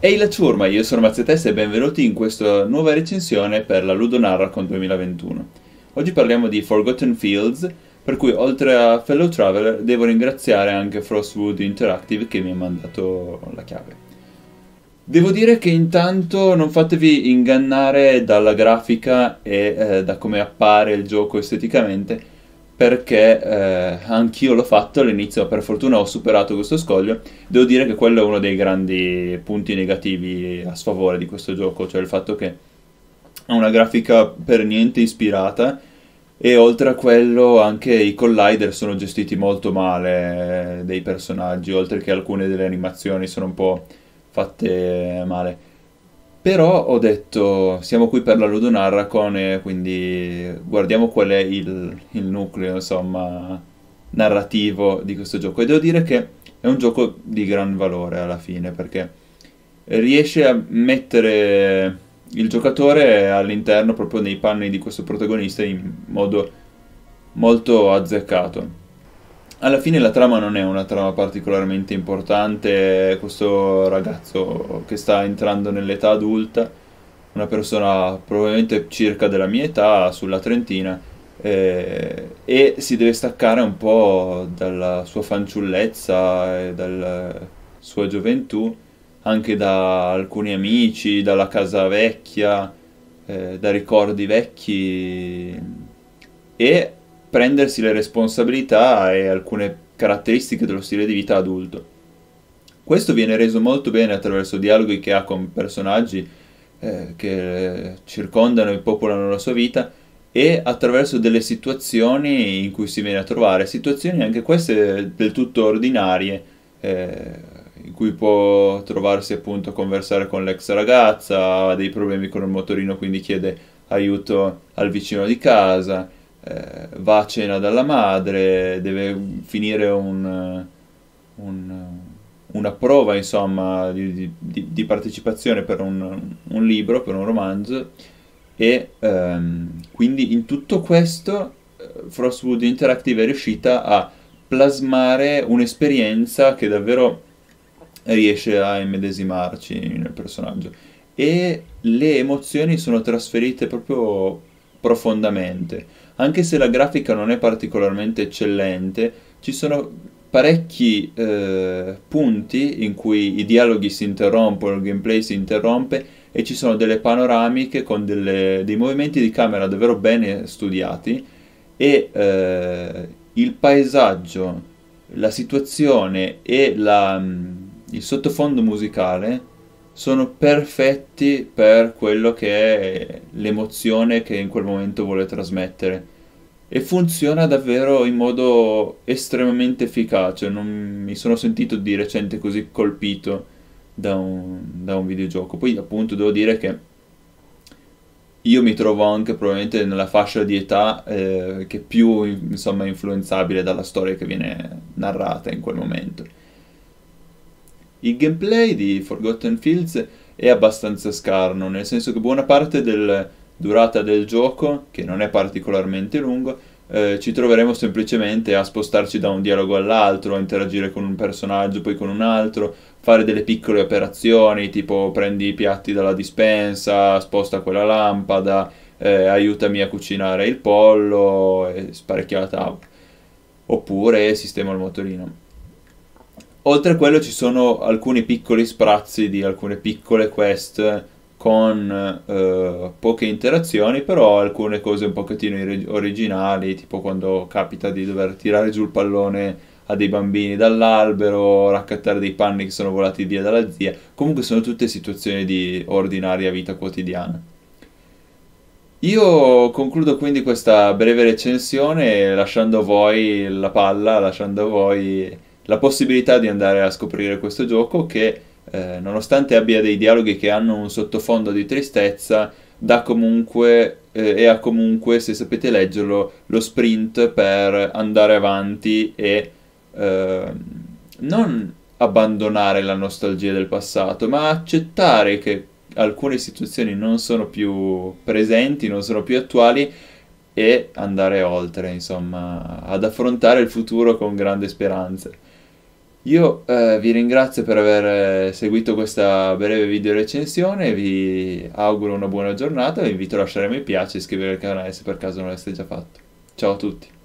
Ehi la ciurma, io sono Mazzetesta e benvenuti in questa nuova recensione per la con 2021. Oggi parliamo di Forgotten Fields, per cui oltre a Fellow Traveler devo ringraziare anche Frostwood Interactive che mi ha mandato la chiave. Devo dire che intanto non fatevi ingannare dalla grafica e eh, da come appare il gioco esteticamente, perché eh, anch'io l'ho fatto all'inizio, per fortuna ho superato questo scoglio. Devo dire che quello è uno dei grandi punti negativi a sfavore di questo gioco, cioè il fatto che ha una grafica per niente ispirata e oltre a quello anche i collider sono gestiti molto male eh, dei personaggi, oltre che alcune delle animazioni sono un po' fatte male. Però ho detto, siamo qui per la Ludonarra con, eh, quindi guardiamo qual è il, il nucleo, insomma, narrativo di questo gioco. E devo dire che è un gioco di gran valore alla fine, perché riesce a mettere il giocatore all'interno proprio nei panni di questo protagonista in modo molto azzeccato alla fine la trama non è una trama particolarmente importante, questo ragazzo che sta entrando nell'età adulta, una persona probabilmente circa della mia età, sulla trentina, eh, e si deve staccare un po' dalla sua fanciullezza e dalla sua gioventù, anche da alcuni amici, dalla casa vecchia, eh, da ricordi vecchi e prendersi le responsabilità e alcune caratteristiche dello stile di vita adulto. Questo viene reso molto bene attraverso dialoghi che ha con personaggi eh, che circondano e popolano la sua vita e attraverso delle situazioni in cui si viene a trovare, situazioni anche queste del tutto ordinarie, eh, in cui può trovarsi appunto a conversare con l'ex ragazza, ha dei problemi con il motorino quindi chiede aiuto al vicino di casa, eh, va a cena dalla madre, deve finire un, un, una prova insomma di, di, di partecipazione per un, un, libro, per un romanzo e ehm, quindi in tutto questo eh, Frostwood Interactive è riuscita a plasmare un'esperienza che davvero riesce a immedesimarci nel personaggio e le emozioni sono trasferite proprio profondamente anche se la grafica non è particolarmente eccellente, ci sono parecchi eh, punti in cui i dialoghi si interrompono, il gameplay si interrompe e ci sono delle panoramiche con delle, dei movimenti di camera davvero bene studiati e eh, il paesaggio, la situazione e la, mm, il sottofondo musicale sono perfetti per quello che è l'emozione che in quel momento vuole trasmettere e funziona davvero in modo estremamente efficace. Non mi sono sentito di recente così colpito da un, da un videogioco. Poi, appunto, devo dire che io mi trovo anche probabilmente nella fascia di età eh, che più insomma influenzabile dalla storia che viene narrata in quel momento. Il gameplay di Forgotten Fields è abbastanza scarno, nel senso che buona parte della durata del gioco, che non è particolarmente lungo, eh, ci troveremo semplicemente a spostarci da un dialogo all'altro, a interagire con un personaggio, poi con un altro, fare delle piccole operazioni, tipo prendi i piatti dalla dispensa, sposta quella lampada, eh, aiutami a cucinare il pollo e sparecchia la tavola. Oppure sistema il motorino. Oltre a quello ci sono alcuni piccoli sprazzi di alcune piccole quest con eh, poche interazioni, però alcune cose un pochettino originali, tipo quando capita di dover tirare giù il pallone a dei bambini dall'albero, raccattare dei panni che sono volati via dalla zia. Comunque sono tutte situazioni di ordinaria vita quotidiana. Io concludo quindi questa breve recensione lasciando a voi la palla, lasciando a voi la possibilità di andare a scoprire questo gioco che eh, nonostante abbia dei dialoghi che hanno un sottofondo di tristezza, dà comunque eh, e ha comunque, se sapete leggerlo, lo sprint per andare avanti e eh, non abbandonare la nostalgia del passato, ma accettare che alcune situazioni non sono più presenti, non sono più attuali e andare oltre, insomma, ad affrontare il futuro con grande speranza. Io eh, vi ringrazio per aver eh, seguito questa breve video recensione, vi auguro una buona giornata, vi invito a lasciare mi piace e iscrivervi al canale se per caso non l'aveste già fatto. Ciao a tutti!